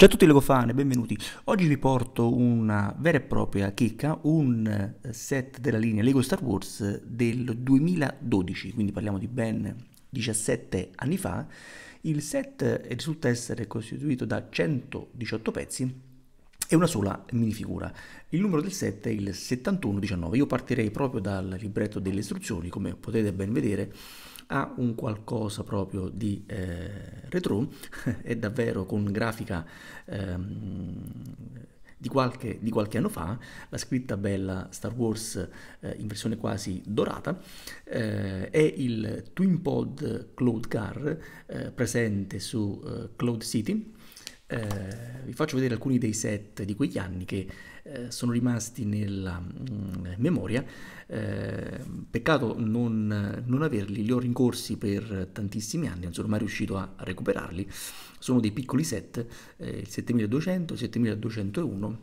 Ciao a tutti Legofane, benvenuti. Oggi vi porto una vera e propria chicca, un eh, set della linea Lego Star Wars del 2012, quindi parliamo di ben 17 anni fa. Il set eh, risulta essere costituito da 118 pezzi e una sola minifigura. Il numero del set è il 7119. Io partirei proprio dal libretto delle istruzioni, come potete ben vedere ha un qualcosa proprio di eh, retro, è davvero con grafica ehm, di qualche, di qualche, anno fa, la scritta bella Star Wars eh, in versione quasi dorata, eh, è il Twin Pod Cloud Car eh, presente su eh, Cloud City eh, vi faccio vedere alcuni dei set di quegli anni che eh, sono rimasti nella mh, mm, memoria. Eh, peccato non, non, averli, li ho rincorsi per tantissimi anni, non sono mai riuscito a recuperarli. Sono dei piccoli set, eh, il 7200, il 7201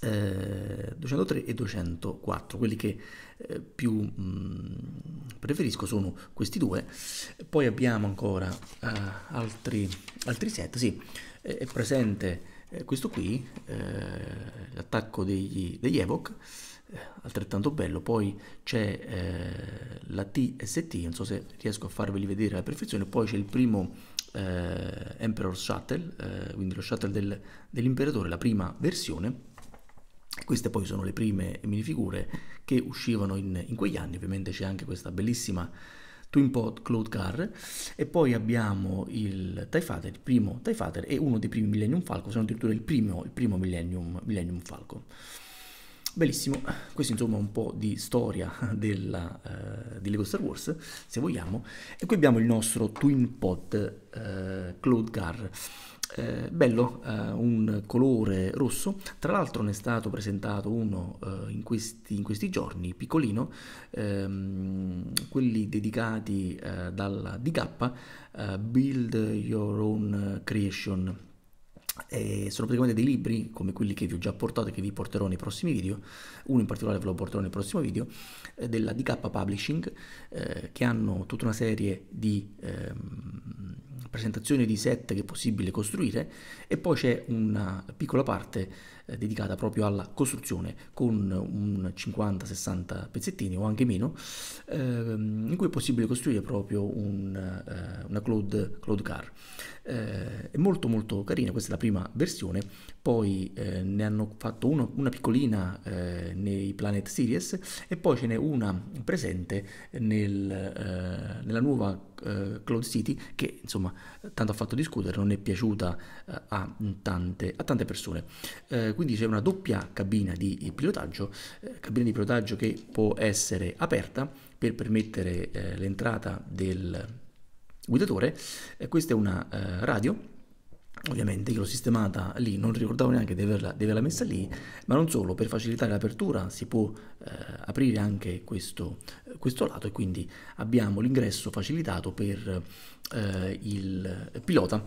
203 eh, e 204, quelli che eh, più mm, preferisco sono questi due, poi abbiamo ancora eh, altri, altri, set, sì, è, è presente questo qui, l'attacco degli, degli Evoc, altrettanto bello, poi c'è la TST, non so se riesco a farveli vedere alla perfezione, poi c'è il primo Emperor Shuttle, quindi lo shuttle del, dell'imperatore, la prima versione, queste poi sono le prime minifigure che uscivano in, in quegli anni, ovviamente c'è anche questa bellissima Twin Twinpod Cloud Car e poi abbiamo il TIE Fighter, il primo TIE Fighter e uno dei primi Millennium Falcon, se non addirittura il primo, il primo Millennium, Millennium Falcon. Bellissimo, questo insomma è un po' di storia della, uh, di Lego Star Wars, se vogliamo. E qui abbiamo il nostro Twinpod uh, eh, Cloud Car eh, bello, eh, un colore rosso, tra l'altro ne è stato presentato uno eh, in, questi, in, questi, giorni, piccolino, ehm, quelli dedicati eh, dalla DK, eh, Build Your Own Creation. E sono praticamente dei libri come quelli che vi ho già portato e che vi porterò nei prossimi video, uno in particolare ve lo porterò nel prossimo video, eh, della DK Publishing, che hanno tutta una serie di... Ehm, presentazione di set che è possibile costruire e poi c'è una piccola parte eh, dedicata proprio alla costruzione con un 50-60 pezzettini o anche meno ehm, in cui è possibile costruire proprio un eh, una Claude, Claude Car. Eh, è molto molto carina, questa è la prima versione, poi eh, ne hanno fatto uno, una piccolina eh, nei Planet Series e poi ce n'è una presente nel, eh, nella nuova eh, Cloud City che insomma tanto ha fatto discutere, non è piaciuta eh, a tante, a, tante, persone. quindi c'è una doppia cabina di pilotaggio, cabina di pilotaggio che può essere aperta per permettere l'entrata del guidatore. Eh, questa è una eh, radio. Ovviamente io l'ho sistemata lì, non ricordavo neanche di averla, di averla, messa lì, ma non solo, per facilitare l'apertura si può eh, aprire anche questo, questo, lato e quindi abbiamo l'ingresso facilitato per eh, il pilota.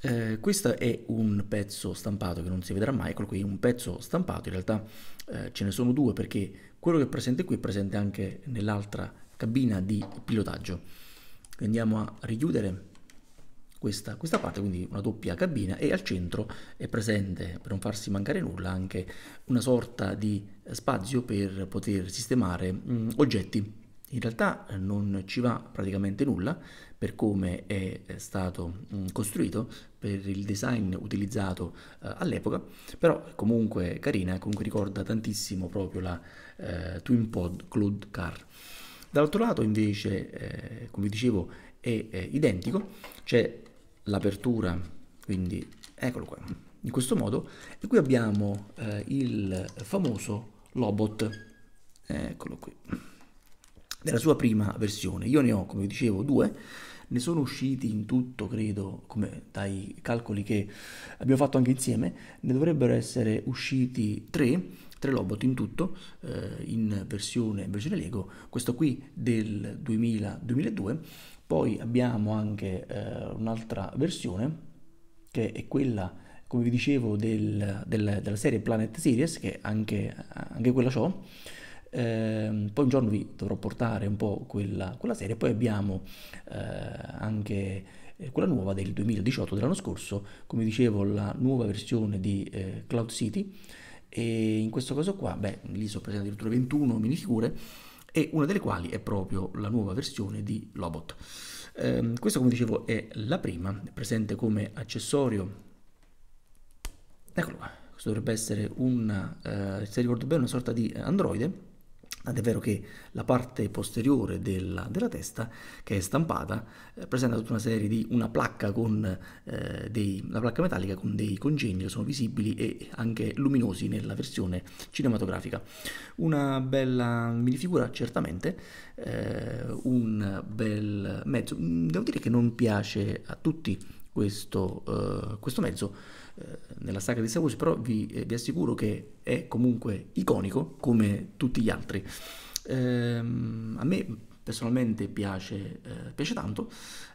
Eh, questo è un pezzo stampato che non si vedrà mai, eccolo qui, un pezzo stampato, in realtà eh, ce ne sono due perché quello che è presente qui è presente anche nell'altra cabina di pilotaggio andiamo a richiudere questa, questa, parte, quindi una doppia cabina e al centro è presente, per non farsi mancare nulla, anche una sorta di spazio per poter sistemare mh, oggetti. In realtà eh, non ci va praticamente nulla per come è eh, stato mh, costruito, per il design utilizzato eh, all'epoca, però è comunque carina, comunque ricorda tantissimo proprio la eh, Twin Pod Claude Car. Dall'altro lato invece, eh, come dicevo, è, è eh, identico, c'è l'apertura, quindi eccolo qua, in questo modo, e qui abbiamo eh, il famoso Lobot, eccolo qui, della sua prima versione. Io ne ho, come dicevo, due, ne sono usciti in tutto, credo, come dai calcoli che abbiamo fatto anche insieme, ne dovrebbero essere usciti tre, tre robot in tutto, eh, in versione, versione Lego, questo qui del 2000-2002, poi abbiamo anche eh, un'altra versione che è quella come vi dicevo del, del, della serie Planet Series che anche, anche quella ciò eh, poi un giorno vi dovrò portare un po' quella, quella serie, poi abbiamo eh, anche eh, quella nuova del 2018 dell'anno scorso, come dicevo la nuova versione di eh, Cloud City e in questo caso qua, beh, lì sono presenti addirittura 21 minifigure e una delle quali è proprio la nuova versione di Lobot. Eh, questa come dicevo è la prima, presente come accessorio, eccolo qua, questo dovrebbe essere un, eh, se ricordo bene, una sorta di androide ed è vero che la parte posteriore della, della testa, che è stampata, eh, presenta tutta una serie di una placca, con, eh, dei, una placca metallica con dei congegni che sono visibili e anche luminosi nella versione cinematografica. Una bella minifigura, certamente, eh, un bel mezzo. Mm, devo dire che non piace a tutti questo, eh, questo mezzo eh, nella saga di Star Wars, però vi, eh, vi, assicuro che è comunque iconico come tutti gli altri. Ehm, a me personalmente piace, eh, piace tanto,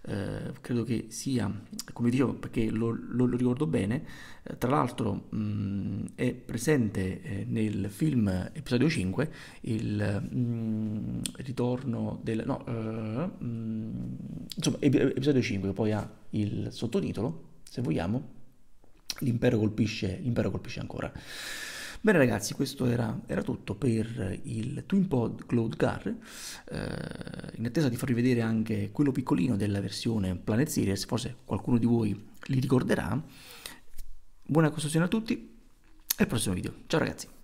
eh, credo che sia, come dicevo, perché lo, lo, lo ricordo bene, eh, tra l'altro è presente eh, nel film episodio 5 il mh, ritorno del... no, eh, mh, insomma, episodio 5 poi ha il sottotitolo, se vogliamo, l'impero colpisce, l'impero colpisce ancora. Bene ragazzi, questo era, era tutto per il TwinPod Cloud Car, eh, in attesa di farvi vedere anche quello piccolino della versione Planet Series, forse qualcuno di voi li ricorderà. Buona costruzione a tutti e al prossimo video. Ciao ragazzi!